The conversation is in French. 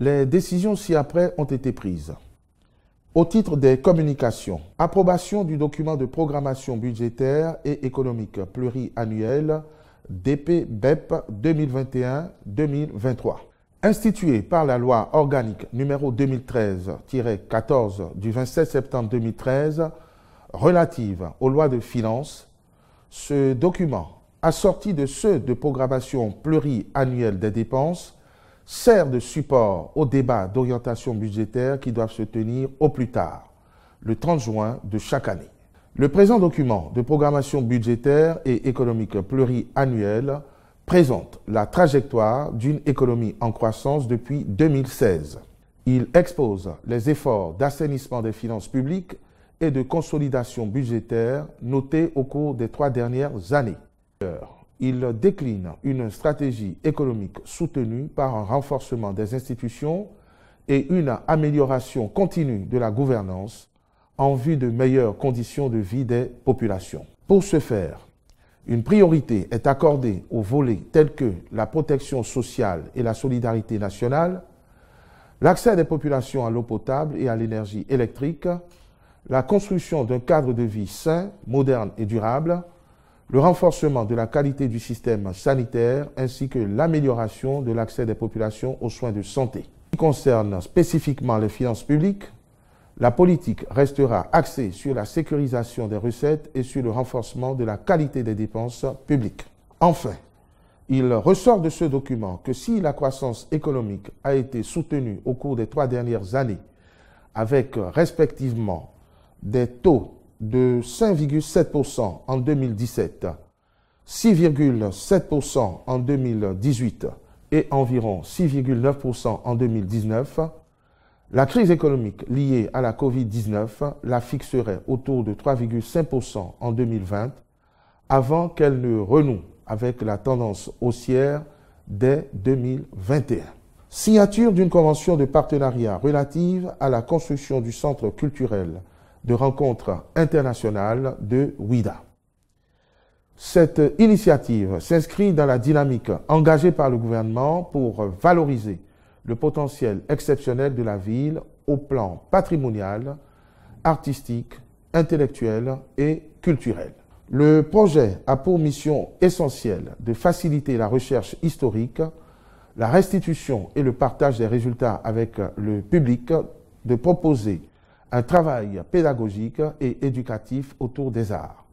Les décisions ci-après ont été prises. Au titre des communications, approbation du document de programmation budgétaire et économique pluriannuel DP-BEP 2021-2023. E institué par la loi organique numéro 2013-14 du 27 septembre 2013 relative aux lois de finances, ce document, assorti de ceux de programmation pluriannuelle des dépenses, sert de support aux débats d'orientation budgétaire qui doivent se tenir au plus tard, le 30 juin de chaque année. Le présent document de programmation budgétaire et économique pluriannuelle présente la trajectoire d'une économie en croissance depuis 2016. Il expose les efforts d'assainissement des finances publiques et de consolidation budgétaire notés au cours des trois dernières années il décline une stratégie économique soutenue par un renforcement des institutions et une amélioration continue de la gouvernance en vue de meilleures conditions de vie des populations. Pour ce faire, une priorité est accordée aux volets tels que la protection sociale et la solidarité nationale, l'accès des populations à l'eau potable et à l'énergie électrique, la construction d'un cadre de vie sain, moderne et durable, le renforcement de la qualité du système sanitaire ainsi que l'amélioration de l'accès des populations aux soins de santé. Ce qui concerne spécifiquement les finances publiques, la politique restera axée sur la sécurisation des recettes et sur le renforcement de la qualité des dépenses publiques. Enfin, il ressort de ce document que si la croissance économique a été soutenue au cours des trois dernières années, avec respectivement des taux de 5,7% en 2017, 6,7% en 2018 et environ 6,9% en 2019, la crise économique liée à la COVID-19 la fixerait autour de 3,5% en 2020 avant qu'elle ne renoue avec la tendance haussière dès 2021. Signature d'une convention de partenariat relative à la construction du centre culturel de rencontre internationales de WIDA. Cette initiative s'inscrit dans la dynamique engagée par le gouvernement pour valoriser le potentiel exceptionnel de la ville au plan patrimonial, artistique, intellectuel et culturel. Le projet a pour mission essentielle de faciliter la recherche historique, la restitution et le partage des résultats avec le public, de proposer un travail pédagogique et éducatif autour des arts.